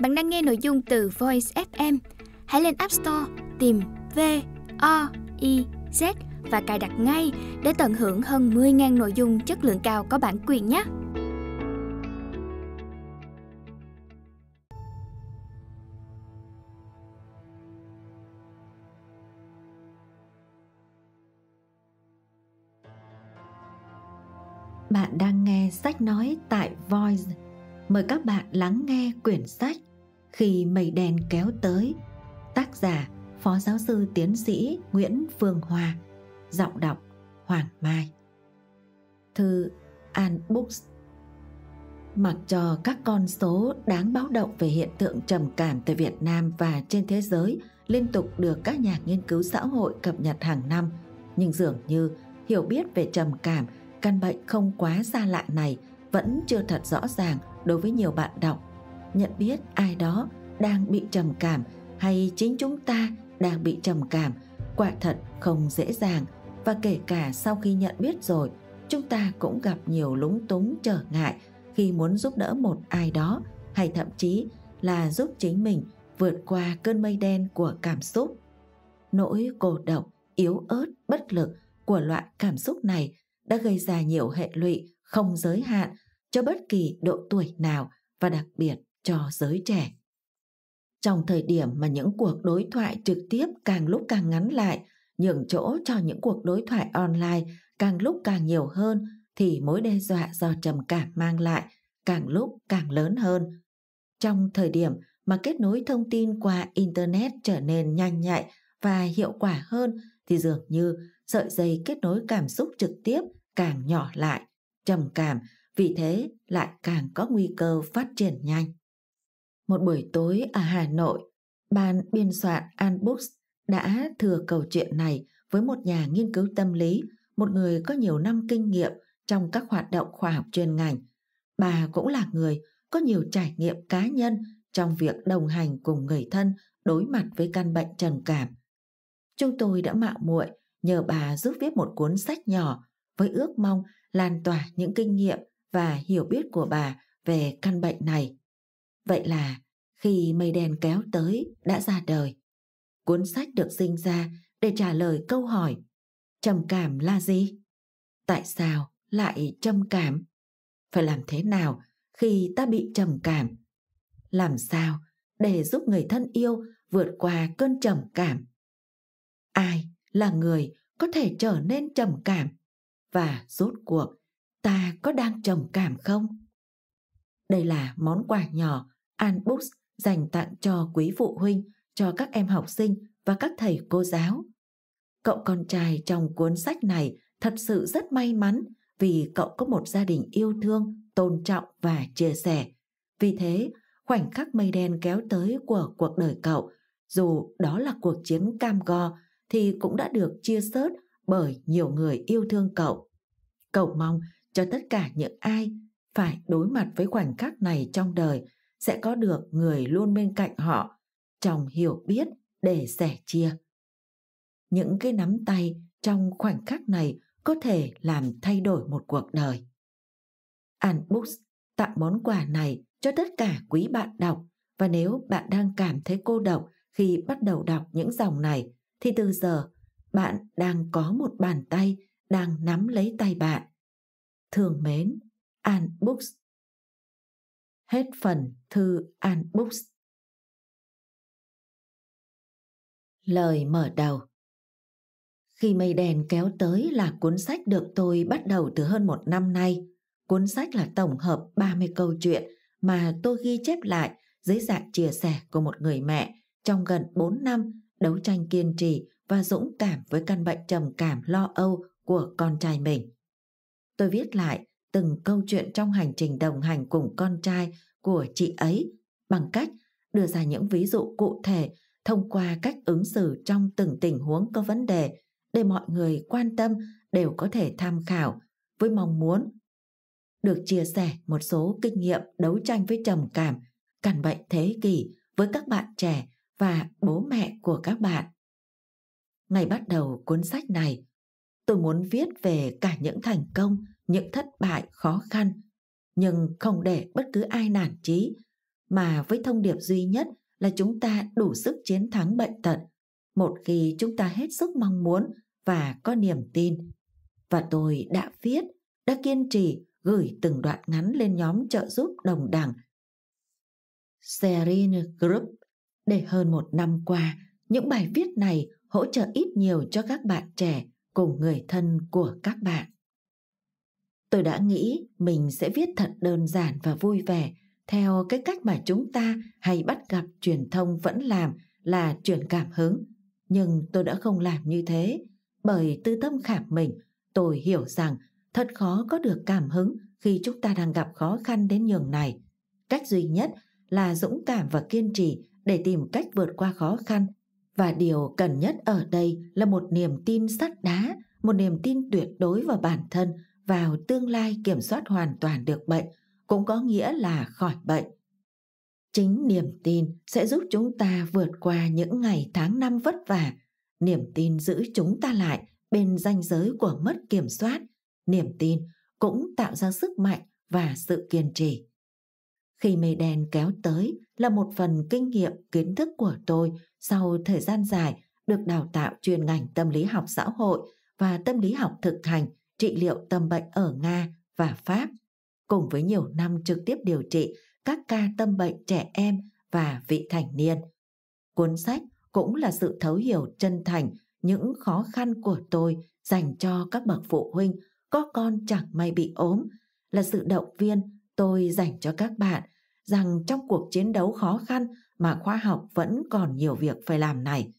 Bạn đang nghe nội dung từ Voice FM. Hãy lên App Store tìm V O I Z và cài đặt ngay để tận hưởng hơn 10.000 nội dung chất lượng cao có bản quyền nhé. Bạn đang nghe sách nói tại Voice. Mời các bạn lắng nghe quyển sách khi mây đen kéo tới, tác giả Phó giáo sư tiến sĩ Nguyễn Phương Hoa, giọng đọc Hoàng Mai. Thư An Books Mặc cho các con số đáng báo động về hiện tượng trầm cảm tại Việt Nam và trên thế giới liên tục được các nhà nghiên cứu xã hội cập nhật hàng năm, nhưng dường như hiểu biết về trầm cảm, căn bệnh không quá xa lạ này vẫn chưa thật rõ ràng đối với nhiều bạn đọc nhận biết ai đó đang bị trầm cảm hay chính chúng ta đang bị trầm cảm quả thật không dễ dàng và kể cả sau khi nhận biết rồi chúng ta cũng gặp nhiều lúng túng trở ngại khi muốn giúp đỡ một ai đó hay thậm chí là giúp chính mình vượt qua cơn mây đen của cảm xúc nỗi cô độc yếu ớt bất lực của loại cảm xúc này đã gây ra nhiều hệ lụy không giới hạn cho bất kỳ độ tuổi nào và đặc biệt cho giới trẻ. Trong thời điểm mà những cuộc đối thoại trực tiếp càng lúc càng ngắn lại, nhường chỗ cho những cuộc đối thoại online càng lúc càng nhiều hơn thì mối đe dọa do trầm cảm mang lại càng lúc càng lớn hơn. Trong thời điểm mà kết nối thông tin qua internet trở nên nhanh nhạy và hiệu quả hơn thì dường như sợi dây kết nối cảm xúc trực tiếp càng nhỏ lại, trầm cảm vì thế lại càng có nguy cơ phát triển nhanh. Một buổi tối ở Hà Nội, ban biên soạn An Books đã thừa câu chuyện này với một nhà nghiên cứu tâm lý, một người có nhiều năm kinh nghiệm trong các hoạt động khoa học chuyên ngành. Bà cũng là người có nhiều trải nghiệm cá nhân trong việc đồng hành cùng người thân đối mặt với căn bệnh trầm cảm. Chúng tôi đã mạo muội nhờ bà giúp viết một cuốn sách nhỏ với ước mong lan tỏa những kinh nghiệm và hiểu biết của bà về căn bệnh này. Vậy là khi mây đen kéo tới đã ra đời. Cuốn sách được sinh ra để trả lời câu hỏi trầm cảm là gì? Tại sao lại trầm cảm? Phải làm thế nào khi ta bị trầm cảm? Làm sao để giúp người thân yêu vượt qua cơn trầm cảm? Ai là người có thể trở nên trầm cảm? Và rốt cuộc ta có đang trầm cảm không? Đây là món quà nhỏ An Books dành tặng cho quý phụ huynh, cho các em học sinh và các thầy cô giáo. Cậu con trai trong cuốn sách này thật sự rất may mắn vì cậu có một gia đình yêu thương, tôn trọng và chia sẻ. Vì thế, khoảnh khắc mây đen kéo tới của cuộc đời cậu, dù đó là cuộc chiến cam go thì cũng đã được chia sớt bởi nhiều người yêu thương cậu. Cậu mong cho tất cả những ai phải đối mặt với khoảnh khắc này trong đời sẽ có được người luôn bên cạnh họ trong hiểu biết để sẻ chia những cái nắm tay trong khoảnh khắc này có thể làm thay đổi một cuộc đời an books tặng món quà này cho tất cả quý bạn đọc và nếu bạn đang cảm thấy cô độc khi bắt đầu đọc những dòng này thì từ giờ bạn đang có một bàn tay đang nắm lấy tay bạn. Thường mến, An Books. Hết phần thư An Books. Lời mở đầu Khi mây đèn kéo tới là cuốn sách được tôi bắt đầu từ hơn một năm nay. Cuốn sách là tổng hợp 30 câu chuyện mà tôi ghi chép lại dưới dạng chia sẻ của một người mẹ trong gần 4 năm đấu tranh kiên trì và dũng cảm với căn bệnh trầm cảm lo âu của con trai mình. Tôi viết lại từng câu chuyện trong hành trình đồng hành cùng con trai của chị ấy bằng cách đưa ra những ví dụ cụ thể thông qua cách ứng xử trong từng tình huống có vấn đề để mọi người quan tâm đều có thể tham khảo với mong muốn được chia sẻ một số kinh nghiệm đấu tranh với trầm cảm, căn bệnh thế kỷ với các bạn trẻ và bố mẹ của các bạn. Ngày bắt đầu cuốn sách này, tôi muốn viết về cả những thành công những thất bại khó khăn nhưng không để bất cứ ai nản chí mà với thông điệp duy nhất là chúng ta đủ sức chiến thắng bệnh tật một khi chúng ta hết sức mong muốn và có niềm tin và tôi đã viết đã kiên trì gửi từng đoạn ngắn lên nhóm trợ giúp đồng đẳng Serin Group để hơn một năm qua những bài viết này hỗ trợ ít nhiều cho các bạn trẻ cùng người thân của các bạn Tôi đã nghĩ mình sẽ viết thật đơn giản và vui vẻ, theo cái cách mà chúng ta hay bắt gặp truyền thông vẫn làm là truyền cảm hứng. Nhưng tôi đã không làm như thế, bởi tư tâm khảm mình, tôi hiểu rằng thật khó có được cảm hứng khi chúng ta đang gặp khó khăn đến nhường này. Cách duy nhất là dũng cảm và kiên trì để tìm cách vượt qua khó khăn. Và điều cần nhất ở đây là một niềm tin sắt đá, một niềm tin tuyệt đối vào bản thân – vào tương lai kiểm soát hoàn toàn được bệnh cũng có nghĩa là khỏi bệnh. Chính niềm tin sẽ giúp chúng ta vượt qua những ngày tháng năm vất vả. Niềm tin giữ chúng ta lại bên ranh giới của mất kiểm soát. Niềm tin cũng tạo ra sức mạnh và sự kiên trì. Khi mây đen kéo tới là một phần kinh nghiệm kiến thức của tôi sau thời gian dài được đào tạo chuyên ngành tâm lý học xã hội và tâm lý học thực hành – trị liệu tâm bệnh ở Nga và Pháp, cùng với nhiều năm trực tiếp điều trị các ca tâm bệnh trẻ em và vị thành niên. Cuốn sách cũng là sự thấu hiểu chân thành những khó khăn của tôi dành cho các bậc phụ huynh có con chẳng may bị ốm, là sự động viên tôi dành cho các bạn rằng trong cuộc chiến đấu khó khăn mà khoa học vẫn còn nhiều việc phải làm này.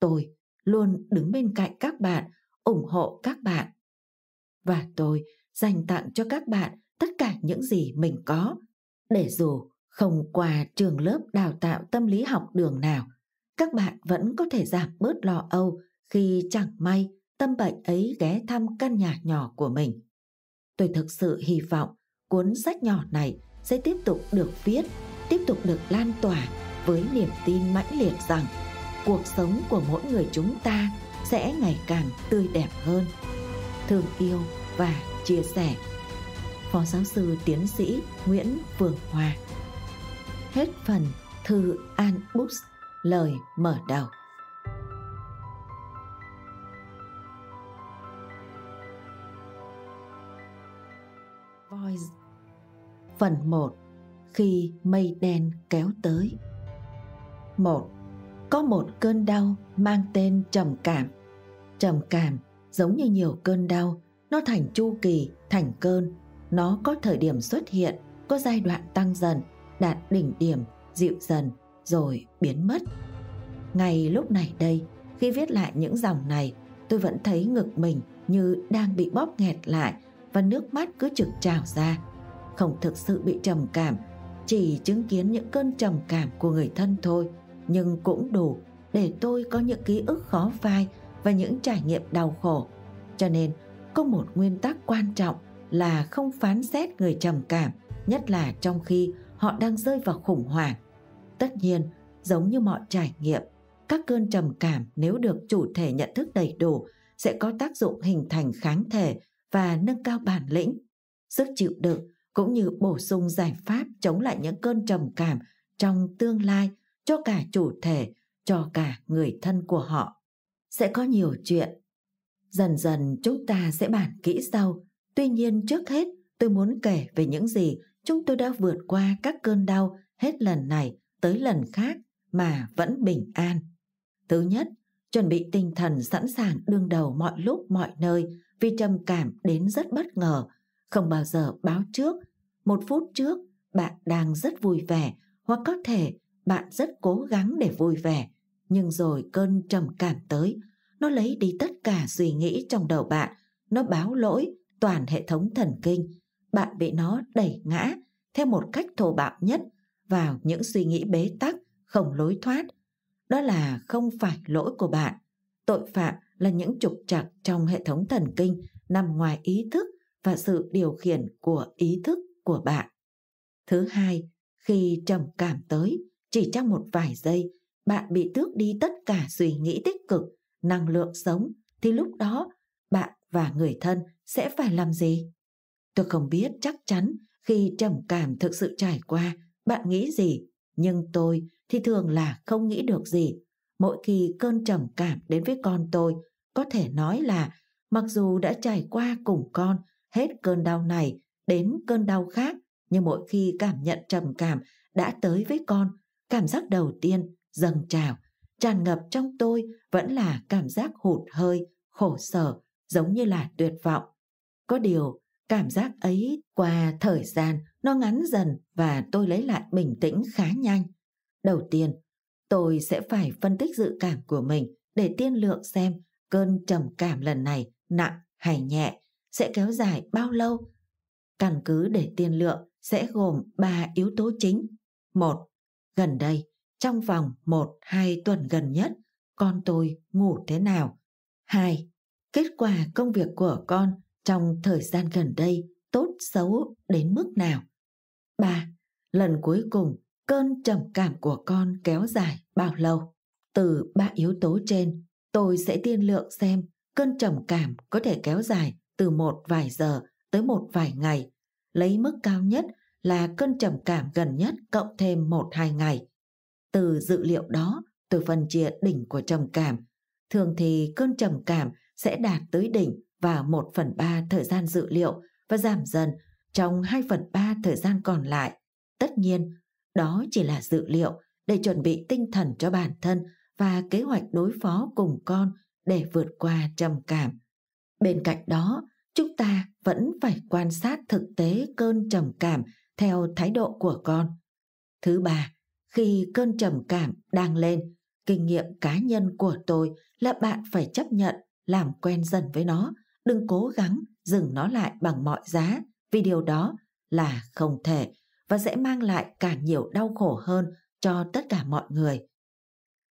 Tôi luôn đứng bên cạnh các bạn, ủng hộ các bạn và tôi dành tặng cho các bạn tất cả những gì mình có để dù không qua trường lớp đào tạo tâm lý học đường nào các bạn vẫn có thể giảm bớt lo âu khi chẳng may tâm bệnh ấy ghé thăm căn nhà nhỏ của mình tôi thực sự hy vọng cuốn sách nhỏ này sẽ tiếp tục được viết tiếp tục được lan tỏa với niềm tin mãnh liệt rằng cuộc sống của mỗi người chúng ta sẽ ngày càng tươi đẹp hơn thương yêu và chia sẻ. Phó giáo sư tiến sĩ Nguyễn Vượng Hòa Hết phần thư An Books lời mở đầu Phần 1 Khi mây đen kéo tới 1. Có một cơn đau mang tên trầm cảm Trầm cảm giống như nhiều cơn đau nó thành chu kỳ, thành cơn, nó có thời điểm xuất hiện, có giai đoạn tăng dần, đạt đỉnh điểm, dịu dần, rồi biến mất. Ngay lúc này đây, khi viết lại những dòng này, tôi vẫn thấy ngực mình như đang bị bóp nghẹt lại và nước mắt cứ trực trào ra. Không thực sự bị trầm cảm, chỉ chứng kiến những cơn trầm cảm của người thân thôi, nhưng cũng đủ để tôi có những ký ức khó phai và những trải nghiệm đau khổ. Cho nên, có một nguyên tắc quan trọng là không phán xét người trầm cảm, nhất là trong khi họ đang rơi vào khủng hoảng. Tất nhiên, giống như mọi trải nghiệm, các cơn trầm cảm nếu được chủ thể nhận thức đầy đủ sẽ có tác dụng hình thành kháng thể và nâng cao bản lĩnh, sức chịu đựng cũng như bổ sung giải pháp chống lại những cơn trầm cảm trong tương lai cho cả chủ thể, cho cả người thân của họ. Sẽ có nhiều chuyện Dần dần chúng ta sẽ bàn kỹ sau. Tuy nhiên trước hết tôi muốn kể về những gì chúng tôi đã vượt qua các cơn đau hết lần này tới lần khác mà vẫn bình an. Thứ nhất, chuẩn bị tinh thần sẵn sàng đương đầu mọi lúc mọi nơi vì trầm cảm đến rất bất ngờ, không bao giờ báo trước. Một phút trước, bạn đang rất vui vẻ hoặc có thể bạn rất cố gắng để vui vẻ, nhưng rồi cơn trầm cảm tới – nó lấy đi tất cả suy nghĩ trong đầu bạn, nó báo lỗi toàn hệ thống thần kinh. Bạn bị nó đẩy ngã theo một cách thô bạo nhất vào những suy nghĩ bế tắc, không lối thoát. Đó là không phải lỗi của bạn. Tội phạm là những trục trặc trong hệ thống thần kinh nằm ngoài ý thức và sự điều khiển của ý thức của bạn. Thứ hai, khi trầm cảm tới, chỉ trong một vài giây, bạn bị tước đi tất cả suy nghĩ tích cực năng lượng sống thì lúc đó bạn và người thân sẽ phải làm gì? Tôi không biết chắc chắn khi trầm cảm thực sự trải qua bạn nghĩ gì, nhưng tôi thì thường là không nghĩ được gì. Mỗi khi cơn trầm cảm đến với con tôi, có thể nói là mặc dù đã trải qua cùng con hết cơn đau này đến cơn đau khác, nhưng mỗi khi cảm nhận trầm cảm đã tới với con, cảm giác đầu tiên dâng trào tràn ngập trong tôi vẫn là cảm giác hụt hơi, khổ sở, giống như là tuyệt vọng. Có điều, cảm giác ấy qua thời gian nó ngắn dần và tôi lấy lại bình tĩnh khá nhanh. Đầu tiên, tôi sẽ phải phân tích dự cảm của mình để tiên lượng xem cơn trầm cảm lần này nặng hay nhẹ, sẽ kéo dài bao lâu. Căn cứ để tiên lượng sẽ gồm 3 yếu tố chính. một Gần đây, trong vòng 1-2 tuần gần nhất con tôi ngủ thế nào. 2. Kết quả công việc của con trong thời gian gần đây tốt xấu đến mức nào. 3. Lần cuối cùng cơn trầm cảm của con kéo dài bao lâu. Từ ba yếu tố trên, tôi sẽ tiên lượng xem cơn trầm cảm có thể kéo dài từ một vài giờ tới một vài ngày, lấy mức cao nhất là cơn trầm cảm gần nhất cộng thêm một hai ngày. Từ dự liệu đó, từ phân chia đỉnh của trầm cảm. Thường thì cơn trầm cảm sẽ đạt tới đỉnh vào 1 phần 3 thời gian dự liệu và giảm dần trong 2 phần 3 thời gian còn lại. Tất nhiên, đó chỉ là dự liệu để chuẩn bị tinh thần cho bản thân và kế hoạch đối phó cùng con để vượt qua trầm cảm. Bên cạnh đó, chúng ta vẫn phải quan sát thực tế cơn trầm cảm theo thái độ của con. Thứ ba, khi cơn trầm cảm đang lên kinh nghiệm cá nhân của tôi là bạn phải chấp nhận làm quen dần với nó đừng cố gắng dừng nó lại bằng mọi giá vì điều đó là không thể và sẽ mang lại càng nhiều đau khổ hơn cho tất cả mọi người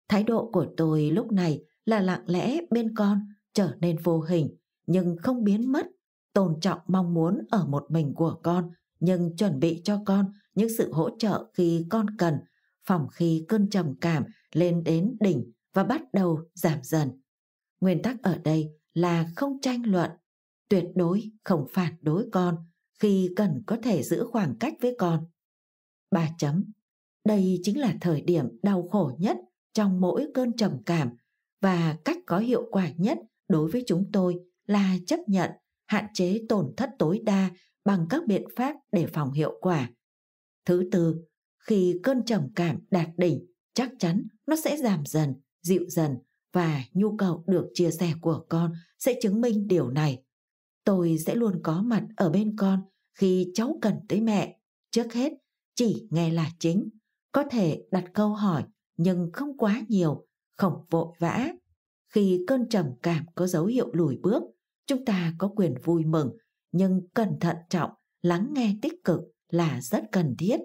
thái độ của tôi lúc này là lặng lẽ bên con trở nên vô hình nhưng không biến mất tôn trọng mong muốn ở một mình của con nhưng chuẩn bị cho con những sự hỗ trợ khi con cần phòng khi cơn trầm cảm lên đến đỉnh và bắt đầu giảm dần. Nguyên tắc ở đây là không tranh luận, tuyệt đối không phản đối con khi cần có thể giữ khoảng cách với con. Ba chấm. Đây chính là thời điểm đau khổ nhất trong mỗi cơn trầm cảm và cách có hiệu quả nhất đối với chúng tôi là chấp nhận hạn chế tổn thất tối đa bằng các biện pháp để phòng hiệu quả. Thứ tư khi cơn trầm cảm đạt đỉnh chắc chắn nó sẽ giảm dần dịu dần và nhu cầu được chia sẻ của con sẽ chứng minh điều này tôi sẽ luôn có mặt ở bên con khi cháu cần tới mẹ trước hết chỉ nghe là chính có thể đặt câu hỏi nhưng không quá nhiều không vội vã khi cơn trầm cảm có dấu hiệu lùi bước chúng ta có quyền vui mừng nhưng cần thận trọng lắng nghe tích cực là rất cần thiết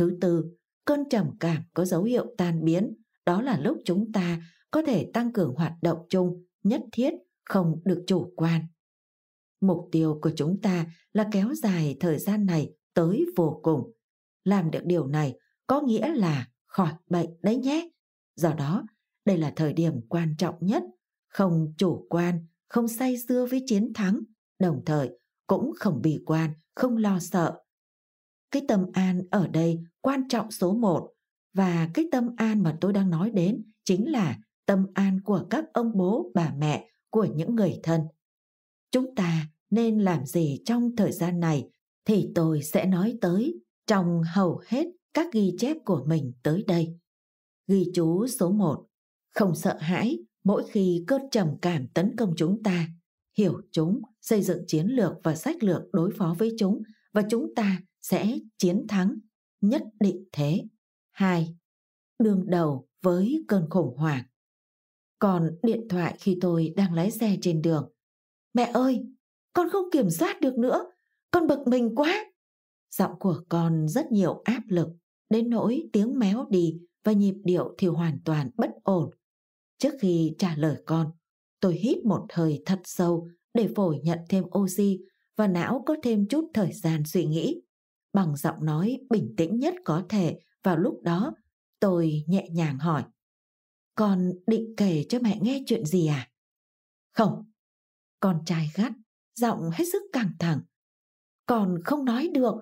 Thứ tư, cơn trầm cảm có dấu hiệu tan biến, đó là lúc chúng ta có thể tăng cường hoạt động chung, nhất thiết, không được chủ quan. Mục tiêu của chúng ta là kéo dài thời gian này tới vô cùng. Làm được điều này có nghĩa là khỏi bệnh đấy nhé. Do đó, đây là thời điểm quan trọng nhất, không chủ quan, không say sưa với chiến thắng, đồng thời cũng không bi quan, không lo sợ. Cái tâm an ở đây quan trọng số một và cái tâm an mà tôi đang nói đến chính là tâm an của các ông bố, bà mẹ, của những người thân. Chúng ta nên làm gì trong thời gian này thì tôi sẽ nói tới trong hầu hết các ghi chép của mình tới đây. Ghi chú số một Không sợ hãi mỗi khi cơn trầm cảm tấn công chúng ta. Hiểu chúng, xây dựng chiến lược và sách lược đối phó với chúng và chúng ta sẽ chiến thắng nhất định thế. 2. Đương đầu với cơn khủng hoảng. Còn điện thoại khi tôi đang lái xe trên đường. Mẹ ơi, con không kiểm soát được nữa, con bực mình quá. Giọng của con rất nhiều áp lực, đến nỗi tiếng méo đi và nhịp điệu thì hoàn toàn bất ổn. Trước khi trả lời con, tôi hít một hơi thật sâu để phổi nhận thêm oxy và não có thêm chút thời gian suy nghĩ bằng giọng nói bình tĩnh nhất có thể vào lúc đó tôi nhẹ nhàng hỏi con định kể cho mẹ nghe chuyện gì à không con trai gắt giọng hết sức căng thẳng con không nói được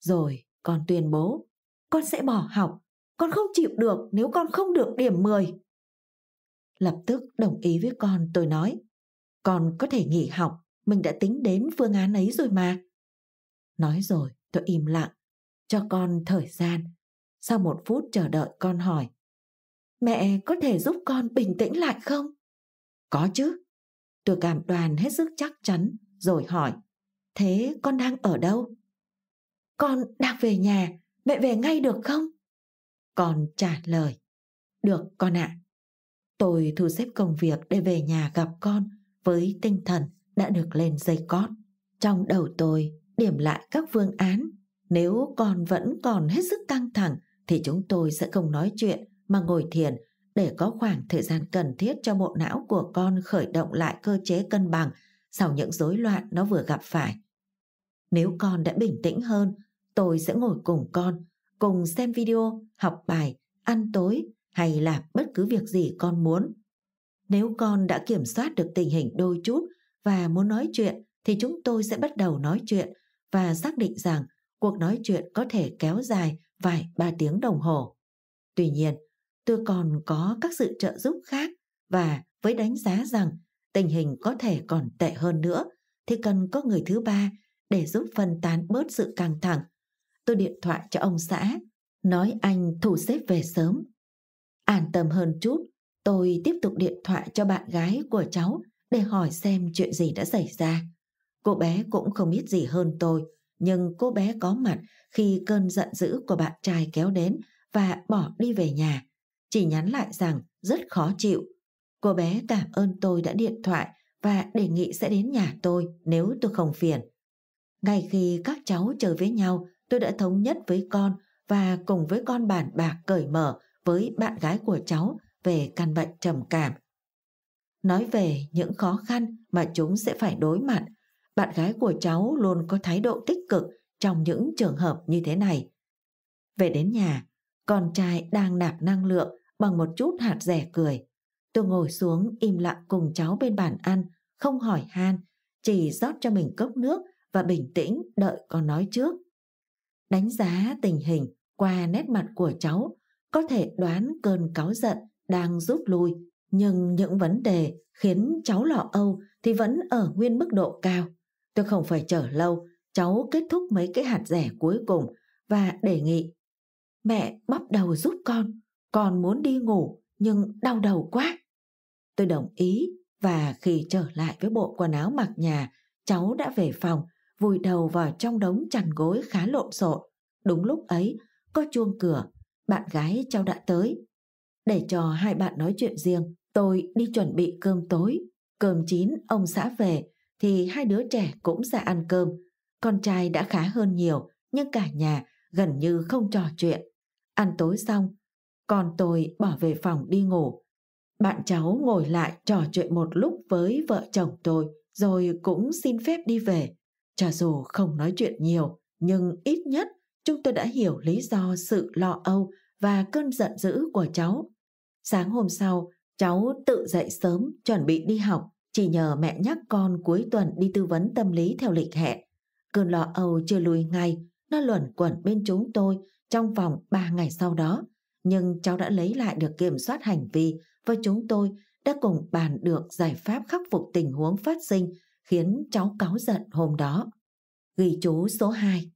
rồi con tuyên bố con sẽ bỏ học con không chịu được nếu con không được điểm 10 lập tức đồng ý với con tôi nói con có thể nghỉ học mình đã tính đến phương án ấy rồi mà Nói rồi tôi im lặng, cho con thời gian. Sau một phút chờ đợi con hỏi. Mẹ có thể giúp con bình tĩnh lại không? Có chứ. Tôi cảm đoàn hết sức chắc chắn rồi hỏi. Thế con đang ở đâu? Con đang về nhà, mẹ về ngay được không? Con trả lời. Được con ạ. À. Tôi thu xếp công việc để về nhà gặp con với tinh thần đã được lên dây cót. Trong đầu tôi điểm lại các phương án. Nếu còn vẫn còn hết sức căng thẳng thì chúng tôi sẽ không nói chuyện mà ngồi thiền để có khoảng thời gian cần thiết cho bộ não của con khởi động lại cơ chế cân bằng sau những rối loạn nó vừa gặp phải. Nếu con đã bình tĩnh hơn, tôi sẽ ngồi cùng con, cùng xem video, học bài, ăn tối hay làm bất cứ việc gì con muốn. Nếu con đã kiểm soát được tình hình đôi chút và muốn nói chuyện thì chúng tôi sẽ bắt đầu nói chuyện và xác định rằng cuộc nói chuyện có thể kéo dài vài ba tiếng đồng hồ. Tuy nhiên, tôi còn có các sự trợ giúp khác và với đánh giá rằng tình hình có thể còn tệ hơn nữa thì cần có người thứ ba để giúp phân tán bớt sự căng thẳng. Tôi điện thoại cho ông xã, nói anh thủ xếp về sớm. An tâm hơn chút, tôi tiếp tục điện thoại cho bạn gái của cháu để hỏi xem chuyện gì đã xảy ra. Cô bé cũng không biết gì hơn tôi, nhưng cô bé có mặt khi cơn giận dữ của bạn trai kéo đến và bỏ đi về nhà. Chỉ nhắn lại rằng rất khó chịu. Cô bé cảm ơn tôi đã điện thoại và đề nghị sẽ đến nhà tôi nếu tôi không phiền. Ngay khi các cháu chơi với nhau, tôi đã thống nhất với con và cùng với con bàn bạc cởi mở với bạn gái của cháu về căn bệnh trầm cảm. Nói về những khó khăn mà chúng sẽ phải đối mặt bạn gái của cháu luôn có thái độ tích cực trong những trường hợp như thế này. Về đến nhà, con trai đang nạp năng lượng bằng một chút hạt rẻ cười. Tôi ngồi xuống im lặng cùng cháu bên bàn ăn, không hỏi han, chỉ rót cho mình cốc nước và bình tĩnh đợi con nói trước. Đánh giá tình hình qua nét mặt của cháu, có thể đoán cơn cáu giận đang rút lui, nhưng những vấn đề khiến cháu lọ âu thì vẫn ở nguyên mức độ cao. Tôi không phải chờ lâu, cháu kết thúc mấy cái hạt rẻ cuối cùng và đề nghị. Mẹ bắp đầu giúp con, con muốn đi ngủ nhưng đau đầu quá. Tôi đồng ý và khi trở lại với bộ quần áo mặc nhà, cháu đã về phòng, vùi đầu vào trong đống chăn gối khá lộn xộn. Đúng lúc ấy, có chuông cửa, bạn gái cháu đã tới. Để cho hai bạn nói chuyện riêng, tôi đi chuẩn bị cơm tối. Cơm chín ông xã về, thì hai đứa trẻ cũng ra ăn cơm. Con trai đã khá hơn nhiều, nhưng cả nhà gần như không trò chuyện. Ăn tối xong, con tôi bỏ về phòng đi ngủ. Bạn cháu ngồi lại trò chuyện một lúc với vợ chồng tôi, rồi cũng xin phép đi về. Cho dù không nói chuyện nhiều, nhưng ít nhất chúng tôi đã hiểu lý do sự lo âu và cơn giận dữ của cháu. Sáng hôm sau, cháu tự dậy sớm chuẩn bị đi học chỉ nhờ mẹ nhắc con cuối tuần đi tư vấn tâm lý theo lịch hẹn. Cơn lo âu chưa lùi ngay, nó luẩn quẩn bên chúng tôi trong vòng 3 ngày sau đó. Nhưng cháu đã lấy lại được kiểm soát hành vi và chúng tôi đã cùng bàn được giải pháp khắc phục tình huống phát sinh khiến cháu cáu giận hôm đó. Ghi chú số 2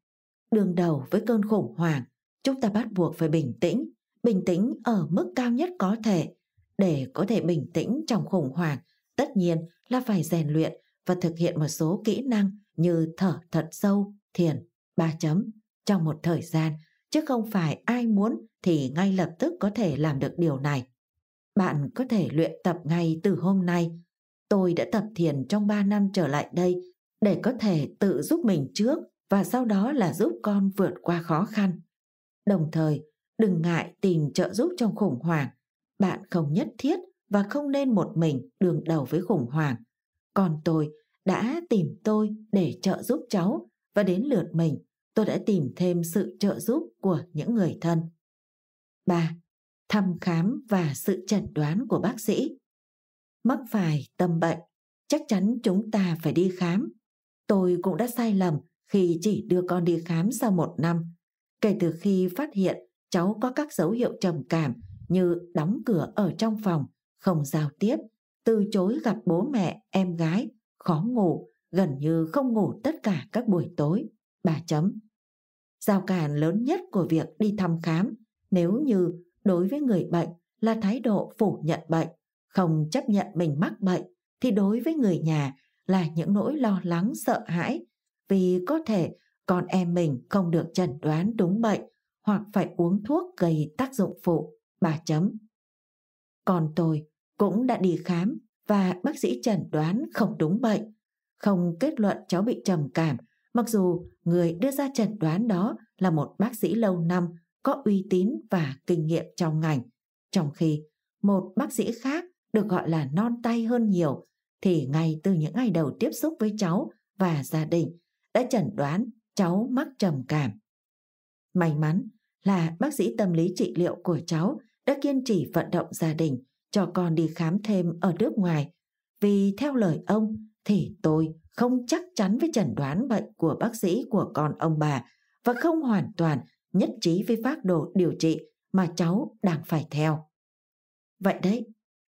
Đường đầu với cơn khủng hoảng, chúng ta bắt buộc phải bình tĩnh, bình tĩnh ở mức cao nhất có thể. Để có thể bình tĩnh trong khủng hoảng Tất nhiên là phải rèn luyện và thực hiện một số kỹ năng như thở thật sâu, thiền, ba chấm trong một thời gian, chứ không phải ai muốn thì ngay lập tức có thể làm được điều này. Bạn có thể luyện tập ngay từ hôm nay. Tôi đã tập thiền trong 3 năm trở lại đây để có thể tự giúp mình trước và sau đó là giúp con vượt qua khó khăn. Đồng thời, đừng ngại tìm trợ giúp trong khủng hoảng. Bạn không nhất thiết và không nên một mình đương đầu với khủng hoảng. Còn tôi đã tìm tôi để trợ giúp cháu và đến lượt mình tôi đã tìm thêm sự trợ giúp của những người thân. 3. Thăm khám và sự chẩn đoán của bác sĩ. Mắc phải tâm bệnh, chắc chắn chúng ta phải đi khám. Tôi cũng đã sai lầm khi chỉ đưa con đi khám sau một năm. Kể từ khi phát hiện cháu có các dấu hiệu trầm cảm như đóng cửa ở trong phòng, không giao tiếp, từ chối gặp bố mẹ, em gái, khó ngủ, gần như không ngủ tất cả các buổi tối. Bà chấm. Giao cản lớn nhất của việc đi thăm khám nếu như đối với người bệnh là thái độ phủ nhận bệnh, không chấp nhận mình mắc bệnh thì đối với người nhà là những nỗi lo lắng sợ hãi vì có thể con em mình không được chẩn đoán đúng bệnh hoặc phải uống thuốc gây tác dụng phụ. Bà chấm. Còn tôi cũng đã đi khám và bác sĩ chẩn đoán không đúng bệnh, không kết luận cháu bị trầm cảm, mặc dù người đưa ra chẩn đoán đó là một bác sĩ lâu năm có uy tín và kinh nghiệm trong ngành. Trong khi một bác sĩ khác được gọi là non tay hơn nhiều thì ngay từ những ngày đầu tiếp xúc với cháu và gia đình đã chẩn đoán cháu mắc trầm cảm. May mắn là bác sĩ tâm lý trị liệu của cháu đã kiên trì vận động gia đình cho con đi khám thêm ở nước ngoài vì theo lời ông thì tôi không chắc chắn với chẩn đoán bệnh của bác sĩ của con ông bà và không hoàn toàn nhất trí với phác đồ điều trị mà cháu đang phải theo. Vậy đấy,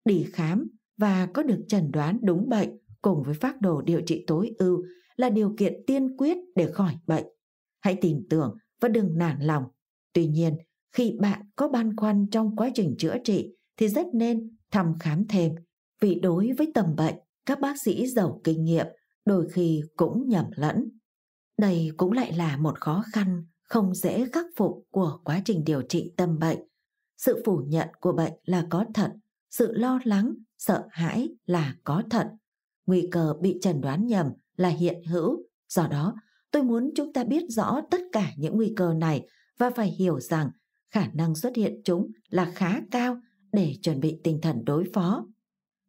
đi khám và có được chẩn đoán đúng bệnh cùng với phác đồ điều trị tối ưu là điều kiện tiên quyết để khỏi bệnh. Hãy tin tưởng và đừng nản lòng. Tuy nhiên, khi bạn có băn khoăn trong quá trình chữa trị thì rất nên thăm khám thêm vì đối với tầm bệnh các bác sĩ giàu kinh nghiệm đôi khi cũng nhầm lẫn đây cũng lại là một khó khăn không dễ khắc phục của quá trình điều trị tâm bệnh sự phủ nhận của bệnh là có thật sự lo lắng sợ hãi là có thật nguy cơ bị chẩn đoán nhầm là hiện hữu do đó tôi muốn chúng ta biết rõ tất cả những nguy cơ này và phải hiểu rằng khả năng xuất hiện chúng là khá cao để chuẩn bị tinh thần đối phó.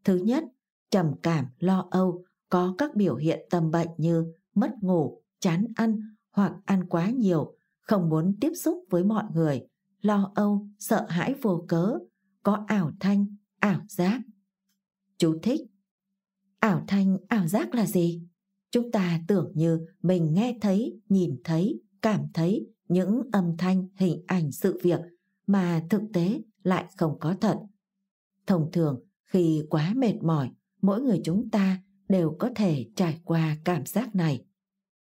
Thứ nhất, trầm cảm, lo âu có các biểu hiện tâm bệnh như mất ngủ, chán ăn hoặc ăn quá nhiều, không muốn tiếp xúc với mọi người, lo âu, sợ hãi vô cớ, có ảo thanh, ảo giác. Chú thích Ảo thanh, ảo giác là gì? Chúng ta tưởng như mình nghe thấy, nhìn thấy, cảm thấy những âm thanh, hình ảnh sự việc mà thực tế lại không có thật. Thông thường, khi quá mệt mỏi, mỗi người chúng ta đều có thể trải qua cảm giác này.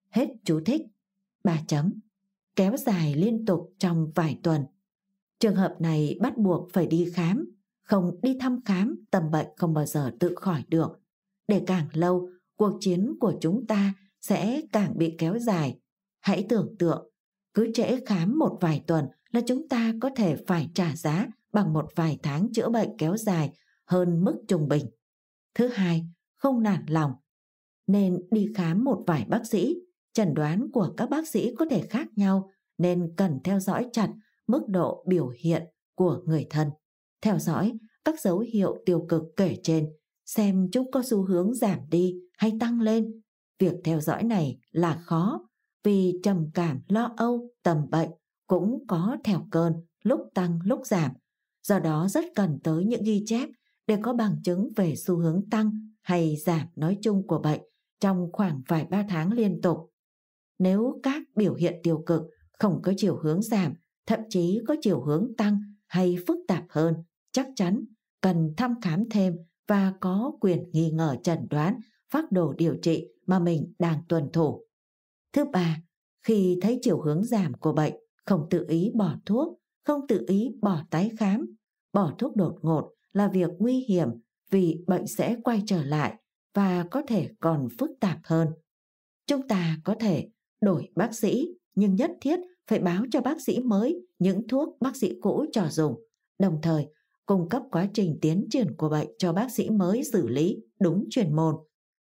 Hết chú thích. 3 chấm. Kéo dài liên tục trong vài tuần. Trường hợp này bắt buộc phải đi khám, không đi thăm khám tầm bệnh không bao giờ tự khỏi được. Để càng lâu, cuộc chiến của chúng ta sẽ càng bị kéo dài. Hãy tưởng tượng cứ trễ khám một vài tuần là chúng ta có thể phải trả giá bằng một vài tháng chữa bệnh kéo dài hơn mức trung bình. Thứ hai, không nản lòng. Nên đi khám một vài bác sĩ, chẩn đoán của các bác sĩ có thể khác nhau nên cần theo dõi chặt mức độ biểu hiện của người thân. Theo dõi các dấu hiệu tiêu cực kể trên, xem chúng có xu hướng giảm đi hay tăng lên. Việc theo dõi này là khó vì trầm cảm, lo âu, tầm bệnh cũng có theo cơn, lúc tăng lúc giảm. Do đó rất cần tới những ghi chép để có bằng chứng về xu hướng tăng hay giảm nói chung của bệnh trong khoảng vài ba tháng liên tục. Nếu các biểu hiện tiêu cực không có chiều hướng giảm, thậm chí có chiều hướng tăng hay phức tạp hơn, chắc chắn cần thăm khám thêm và có quyền nghi ngờ chẩn đoán phác đồ điều trị mà mình đang tuân thủ. Thứ ba, khi thấy chiều hướng giảm của bệnh, không tự ý bỏ thuốc, không tự ý bỏ tái khám. Bỏ thuốc đột ngột là việc nguy hiểm vì bệnh sẽ quay trở lại và có thể còn phức tạp hơn. Chúng ta có thể đổi bác sĩ, nhưng nhất thiết phải báo cho bác sĩ mới những thuốc bác sĩ cũ cho dùng, đồng thời cung cấp quá trình tiến triển của bệnh cho bác sĩ mới xử lý đúng chuyên môn,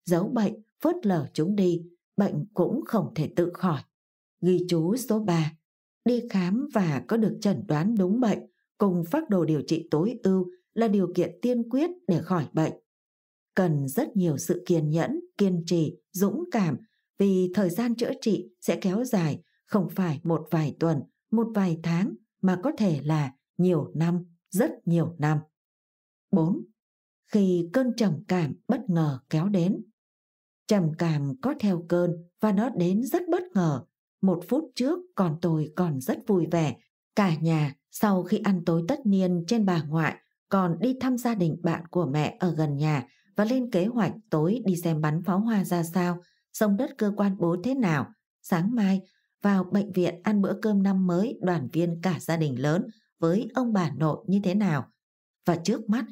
giấu bệnh, phớt lờ chúng đi bệnh cũng không thể tự khỏi. Ghi chú số 3. Đi khám và có được chẩn đoán đúng bệnh cùng phác đồ điều trị tối ưu là điều kiện tiên quyết để khỏi bệnh. Cần rất nhiều sự kiên nhẫn, kiên trì, dũng cảm vì thời gian chữa trị sẽ kéo dài không phải một vài tuần, một vài tháng mà có thể là nhiều năm, rất nhiều năm. 4. Khi cơn trầm cảm bất ngờ kéo đến, Trầm cảm có theo cơn và nó đến rất bất ngờ. Một phút trước còn tôi còn rất vui vẻ. Cả nhà sau khi ăn tối tất niên trên bà ngoại còn đi thăm gia đình bạn của mẹ ở gần nhà và lên kế hoạch tối đi xem bắn pháo hoa ra sao, sông đất cơ quan bố thế nào. Sáng mai vào bệnh viện ăn bữa cơm năm mới đoàn viên cả gia đình lớn với ông bà nội như thế nào. Và trước mắt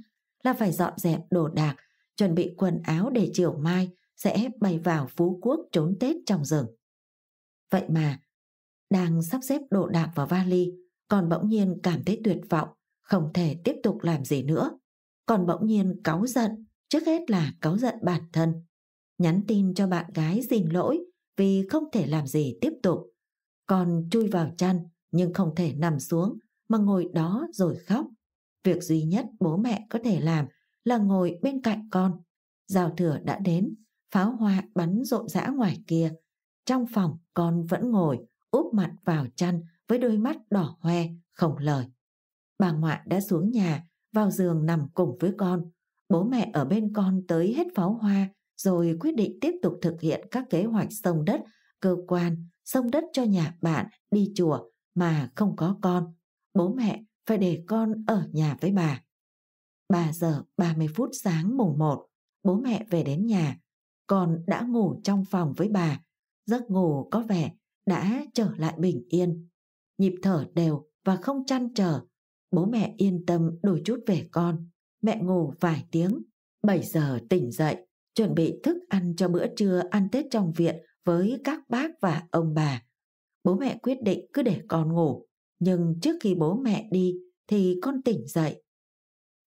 là phải dọn dẹp đồ đạc, chuẩn bị quần áo để chiều mai – sẽ bay vào phú quốc trốn Tết trong rừng. Vậy mà, đang sắp xếp đồ đạc vào vali, còn bỗng nhiên cảm thấy tuyệt vọng, không thể tiếp tục làm gì nữa. Còn bỗng nhiên cáu giận, trước hết là cáu giận bản thân. Nhắn tin cho bạn gái xin lỗi vì không thể làm gì tiếp tục. Còn chui vào chăn nhưng không thể nằm xuống mà ngồi đó rồi khóc. Việc duy nhất bố mẹ có thể làm là ngồi bên cạnh con. Giao thừa đã đến, pháo hoa bắn rộn rã ngoài kia. Trong phòng con vẫn ngồi, úp mặt vào chăn với đôi mắt đỏ hoe, không lời. Bà ngoại đã xuống nhà, vào giường nằm cùng với con. Bố mẹ ở bên con tới hết pháo hoa, rồi quyết định tiếp tục thực hiện các kế hoạch sông đất, cơ quan, sông đất cho nhà bạn, đi chùa mà không có con. Bố mẹ phải để con ở nhà với bà. 3 giờ 30 phút sáng mùng 1, bố mẹ về đến nhà, con đã ngủ trong phòng với bà. Giấc ngủ có vẻ đã trở lại bình yên. Nhịp thở đều và không chăn trở. Bố mẹ yên tâm đôi chút về con. Mẹ ngủ vài tiếng. 7 giờ tỉnh dậy, chuẩn bị thức ăn cho bữa trưa ăn Tết trong viện với các bác và ông bà. Bố mẹ quyết định cứ để con ngủ. Nhưng trước khi bố mẹ đi thì con tỉnh dậy.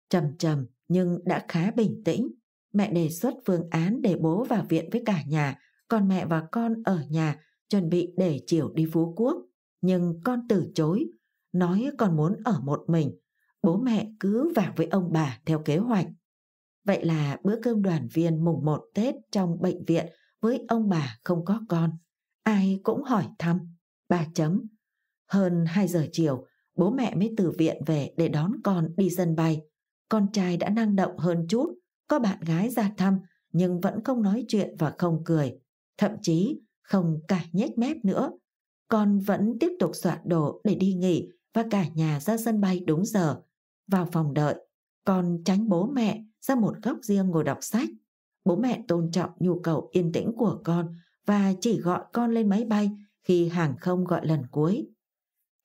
Trầm trầm nhưng đã khá bình tĩnh Mẹ đề xuất phương án để bố vào viện với cả nhà, còn mẹ và con ở nhà chuẩn bị để chiều đi Phú Quốc. Nhưng con từ chối, nói con muốn ở một mình. Bố mẹ cứ vào với ông bà theo kế hoạch. Vậy là bữa cơm đoàn viên mùng một Tết trong bệnh viện với ông bà không có con. Ai cũng hỏi thăm. Bà chấm. Hơn 2 giờ chiều, bố mẹ mới từ viện về để đón con đi sân bay. Con trai đã năng động hơn chút, có bạn gái ra thăm nhưng vẫn không nói chuyện và không cười, thậm chí không cả nhếch mép nữa. Con vẫn tiếp tục soạn đồ để đi nghỉ và cả nhà ra sân bay đúng giờ. Vào phòng đợi, con tránh bố mẹ ra một góc riêng ngồi đọc sách. Bố mẹ tôn trọng nhu cầu yên tĩnh của con và chỉ gọi con lên máy bay khi hàng không gọi lần cuối.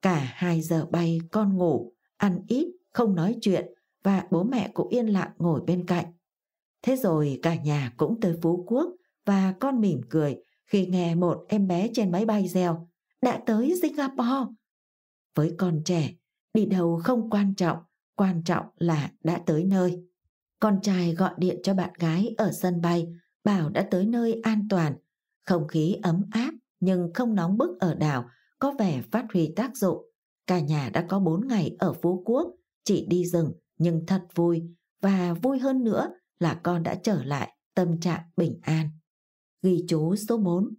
Cả hai giờ bay con ngủ, ăn ít, không nói chuyện và bố mẹ cũng yên lặng ngồi bên cạnh. Thế rồi cả nhà cũng tới Phú Quốc và con mỉm cười khi nghe một em bé trên máy bay reo đã tới Singapore. Với con trẻ, đi đâu không quan trọng, quan trọng là đã tới nơi. Con trai gọi điện cho bạn gái ở sân bay bảo đã tới nơi an toàn. Không khí ấm áp nhưng không nóng bức ở đảo có vẻ phát huy tác dụng. Cả nhà đã có bốn ngày ở Phú Quốc, chỉ đi rừng nhưng thật vui và vui hơn nữa là con đã trở lại tâm trạng bình an. Ghi chú số 4.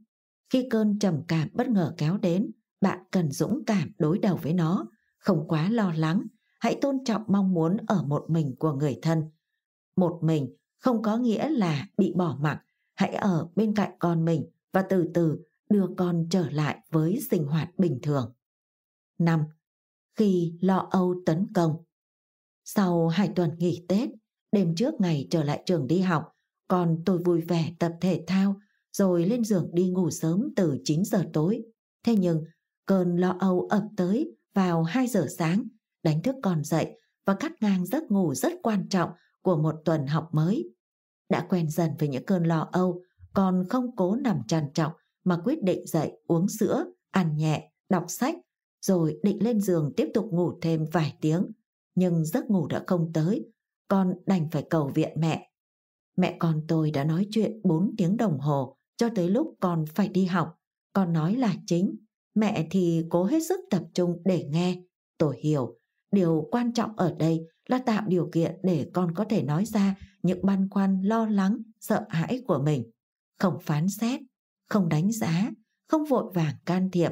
Khi cơn trầm cảm bất ngờ kéo đến, bạn cần dũng cảm đối đầu với nó, không quá lo lắng, hãy tôn trọng mong muốn ở một mình của người thân. Một mình không có nghĩa là bị bỏ mặc, hãy ở bên cạnh con mình và từ từ đưa con trở lại với sinh hoạt bình thường. 5. Khi lo âu tấn công Sau hai tuần nghỉ Tết, đêm trước ngày trở lại trường đi học, còn tôi vui vẻ tập thể thao, rồi lên giường đi ngủ sớm từ 9 giờ tối. Thế nhưng, cơn lo âu ập tới vào 2 giờ sáng, đánh thức còn dậy và cắt ngang giấc ngủ rất quan trọng của một tuần học mới. Đã quen dần với những cơn lo âu, còn không cố nằm trằn trọng mà quyết định dậy uống sữa, ăn nhẹ, đọc sách, rồi định lên giường tiếp tục ngủ thêm vài tiếng. Nhưng giấc ngủ đã không tới, con đành phải cầu viện mẹ. Mẹ con tôi đã nói chuyện 4 tiếng đồng hồ cho tới lúc con phải đi học. Con nói là chính, mẹ thì cố hết sức tập trung để nghe. Tôi hiểu, điều quan trọng ở đây là tạo điều kiện để con có thể nói ra những băn khoăn lo lắng, sợ hãi của mình. Không phán xét, không đánh giá, không vội vàng can thiệp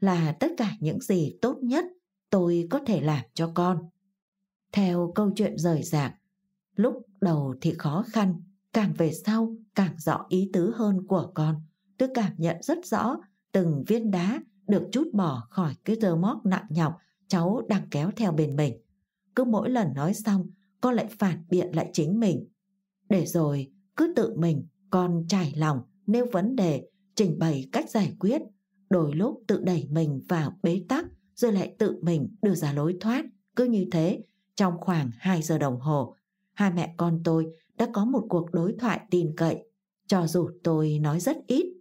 là tất cả những gì tốt nhất tôi có thể làm cho con theo câu chuyện rời rạc. Lúc đầu thì khó khăn, càng về sau càng rõ ý tứ hơn của con. Tôi cảm nhận rất rõ từng viên đá được chút bỏ khỏi cái rơ móc nặng nhọc cháu đang kéo theo bên mình. Cứ mỗi lần nói xong, con lại phản biện lại chính mình. Để rồi, cứ tự mình, con trải lòng, nêu vấn đề, trình bày cách giải quyết. Đôi lúc tự đẩy mình vào bế tắc, rồi lại tự mình đưa ra lối thoát. Cứ như thế, trong khoảng 2 giờ đồng hồ, hai mẹ con tôi đã có một cuộc đối thoại tin cậy, cho dù tôi nói rất ít.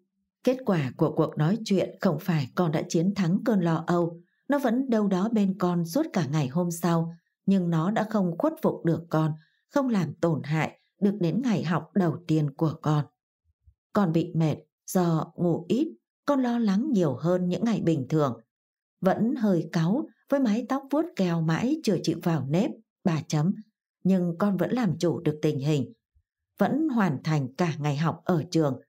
Kết quả của cuộc nói chuyện không phải con đã chiến thắng cơn lo âu, nó vẫn đâu đó bên con suốt cả ngày hôm sau, nhưng nó đã không khuất phục được con, không làm tổn hại được đến ngày học đầu tiên của con. Con bị mệt do ngủ ít, con lo lắng nhiều hơn những ngày bình thường. Vẫn hơi cáu với mái tóc vuốt kèo mãi chưa chịu vào nếp, bà chấm. Nhưng con vẫn làm chủ được tình hình, vẫn hoàn thành cả ngày học ở trường.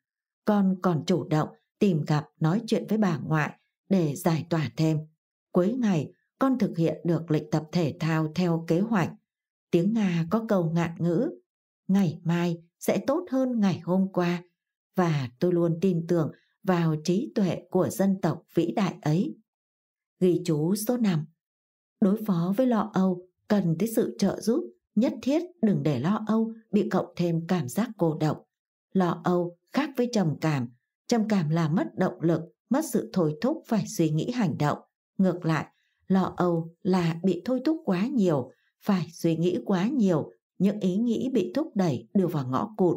Con còn chủ động tìm gặp nói chuyện với bà ngoại để giải tỏa thêm. Cuối ngày, con thực hiện được lịch tập thể thao theo kế hoạch. Tiếng Nga có câu ngạn ngữ, ngày mai sẽ tốt hơn ngày hôm qua. Và tôi luôn tin tưởng vào trí tuệ của dân tộc vĩ đại ấy. Ghi chú số 5 đối phó với lo âu cần tới sự trợ giúp nhất thiết đừng để lo âu bị cộng thêm cảm giác cô độc lo âu khác với trầm cảm trầm cảm là mất động lực mất sự thôi thúc phải suy nghĩ hành động ngược lại lo âu là bị thôi thúc quá nhiều phải suy nghĩ quá nhiều những ý nghĩ bị thúc đẩy đưa vào ngõ cụt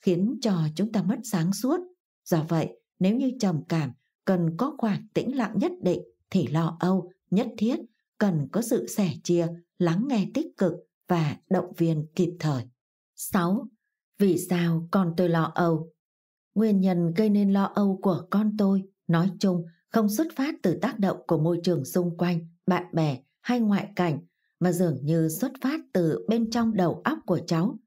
khiến cho chúng ta mất sáng suốt do vậy nếu như trầm cảm cần có khoảng tĩnh lặng nhất định thì lo âu nhất thiết cần có sự sẻ chia, lắng nghe tích cực và động viên kịp thời. 6. Vì sao con tôi lo âu? Nguyên nhân gây nên lo âu của con tôi nói chung không xuất phát từ tác động của môi trường xung quanh, bạn bè hay ngoại cảnh mà dường như xuất phát từ bên trong đầu óc của cháu.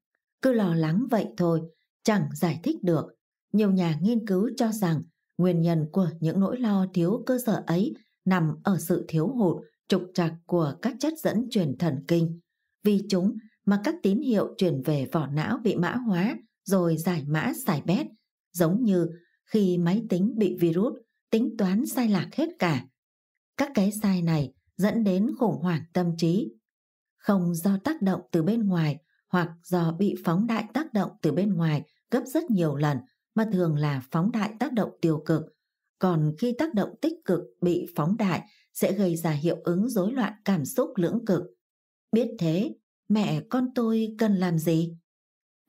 Cứ lo lắng vậy thôi, chẳng giải thích được. Nhiều nhà nghiên cứu cho rằng nguyên nhân của những nỗi lo thiếu cơ sở ấy nằm ở sự thiếu hụt trục trặc của các chất dẫn truyền thần kinh. Vì chúng mà các tín hiệu truyền về vỏ não bị mã hóa rồi giải mã xài bét, giống như khi máy tính bị virus tính toán sai lạc hết cả. Các cái sai này dẫn đến khủng hoảng tâm trí, không do tác động từ bên ngoài hoặc do bị phóng đại tác động từ bên ngoài gấp rất nhiều lần mà thường là phóng đại tác động tiêu cực, còn khi tác động tích cực bị phóng đại sẽ gây ra hiệu ứng rối loạn cảm xúc lưỡng cực. Biết thế, mẹ con tôi cần làm gì?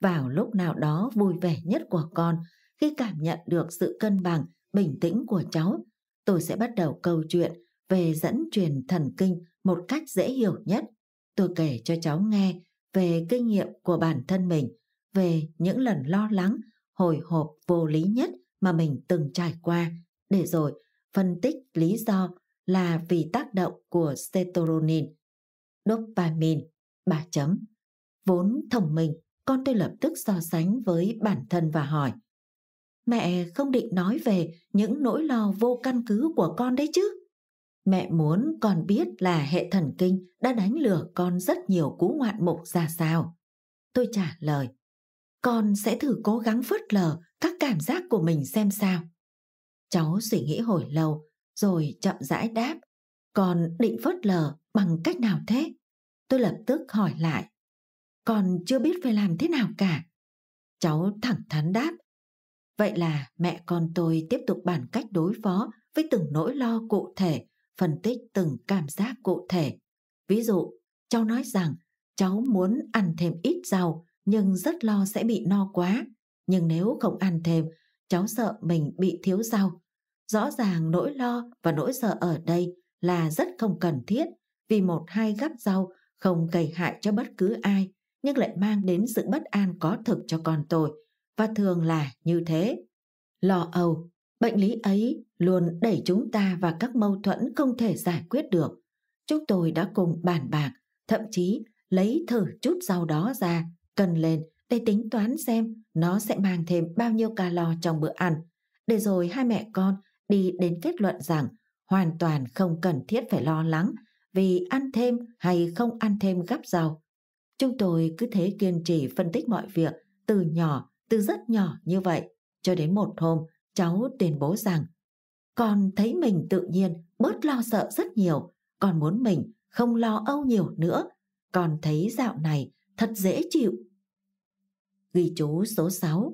Vào lúc nào đó vui vẻ nhất của con khi cảm nhận được sự cân bằng, bình tĩnh của cháu, tôi sẽ bắt đầu câu chuyện về dẫn truyền thần kinh một cách dễ hiểu nhất. Tôi kể cho cháu nghe về kinh nghiệm của bản thân mình, về những lần lo lắng, hồi hộp vô lý nhất mà mình từng trải qua, để rồi phân tích lý do là vì tác động của serotonin, dopamine, bà chấm. Vốn thông minh, con tôi lập tức so sánh với bản thân và hỏi. Mẹ không định nói về những nỗi lo vô căn cứ của con đấy chứ. Mẹ muốn con biết là hệ thần kinh đã đánh lừa con rất nhiều cú ngoạn mục ra sao. Tôi trả lời, con sẽ thử cố gắng phớt lờ các cảm giác của mình xem sao. Cháu suy nghĩ hồi lâu rồi chậm rãi đáp. Còn định phớt lờ bằng cách nào thế? Tôi lập tức hỏi lại. Còn chưa biết phải làm thế nào cả. Cháu thẳng thắn đáp. Vậy là mẹ con tôi tiếp tục bàn cách đối phó với từng nỗi lo cụ thể, phân tích từng cảm giác cụ thể. Ví dụ, cháu nói rằng cháu muốn ăn thêm ít rau nhưng rất lo sẽ bị no quá. Nhưng nếu không ăn thêm, cháu sợ mình bị thiếu rau Rõ ràng nỗi lo và nỗi sợ ở đây là rất không cần thiết vì một hai gắp rau không gây hại cho bất cứ ai nhưng lại mang đến sự bất an có thực cho con tôi và thường là như thế. Lo âu, bệnh lý ấy luôn đẩy chúng ta vào các mâu thuẫn không thể giải quyết được. Chúng tôi đã cùng bàn bạc, thậm chí lấy thử chút rau đó ra, cân lên để tính toán xem nó sẽ mang thêm bao nhiêu calo trong bữa ăn, để rồi hai mẹ con đi đến kết luận rằng hoàn toàn không cần thiết phải lo lắng vì ăn thêm hay không ăn thêm gấp rau. Chúng tôi cứ thế kiên trì phân tích mọi việc từ nhỏ, từ rất nhỏ như vậy, cho đến một hôm cháu tuyên bố rằng con thấy mình tự nhiên bớt lo sợ rất nhiều, con muốn mình không lo âu nhiều nữa, con thấy dạo này thật dễ chịu. Ghi chú số 6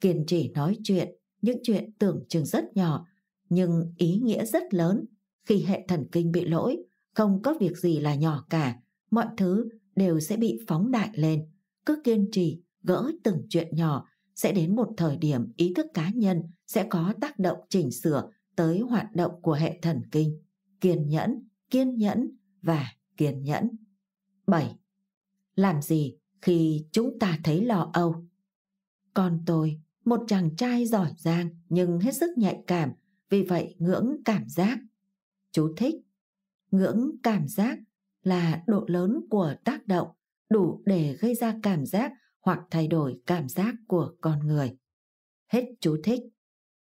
Kiên trì nói chuyện, những chuyện tưởng chừng rất nhỏ nhưng ý nghĩa rất lớn. Khi hệ thần kinh bị lỗi, không có việc gì là nhỏ cả, mọi thứ đều sẽ bị phóng đại lên. Cứ kiên trì, gỡ từng chuyện nhỏ, sẽ đến một thời điểm ý thức cá nhân sẽ có tác động chỉnh sửa tới hoạt động của hệ thần kinh. Kiên nhẫn, kiên nhẫn và kiên nhẫn. 7. Làm gì khi chúng ta thấy lo âu? Con tôi, một chàng trai giỏi giang nhưng hết sức nhạy cảm, vì vậy ngưỡng cảm giác. Chú thích. Ngưỡng cảm giác là độ lớn của tác động đủ để gây ra cảm giác hoặc thay đổi cảm giác của con người. Hết chú thích.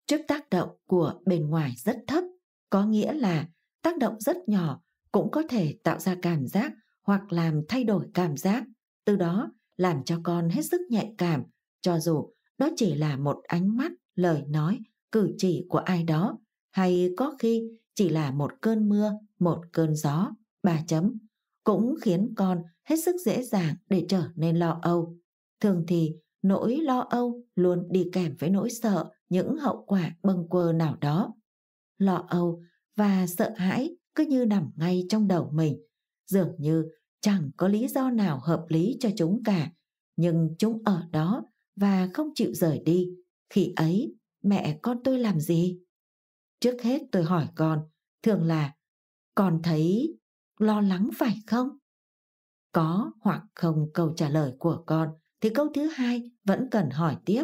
Trước tác động của bên ngoài rất thấp, có nghĩa là tác động rất nhỏ cũng có thể tạo ra cảm giác hoặc làm thay đổi cảm giác, từ đó làm cho con hết sức nhạy cảm, cho dù đó chỉ là một ánh mắt, lời nói cử chỉ của ai đó hay có khi chỉ là một cơn mưa, một cơn gió, ba chấm, cũng khiến con hết sức dễ dàng để trở nên lo âu. Thường thì nỗi lo âu luôn đi kèm với nỗi sợ những hậu quả bâng quơ nào đó. Lo âu và sợ hãi cứ như nằm ngay trong đầu mình, dường như chẳng có lý do nào hợp lý cho chúng cả, nhưng chúng ở đó và không chịu rời đi. Khi ấy, mẹ con tôi làm gì trước hết tôi hỏi con thường là con thấy lo lắng phải không có hoặc không câu trả lời của con thì câu thứ hai vẫn cần hỏi tiếp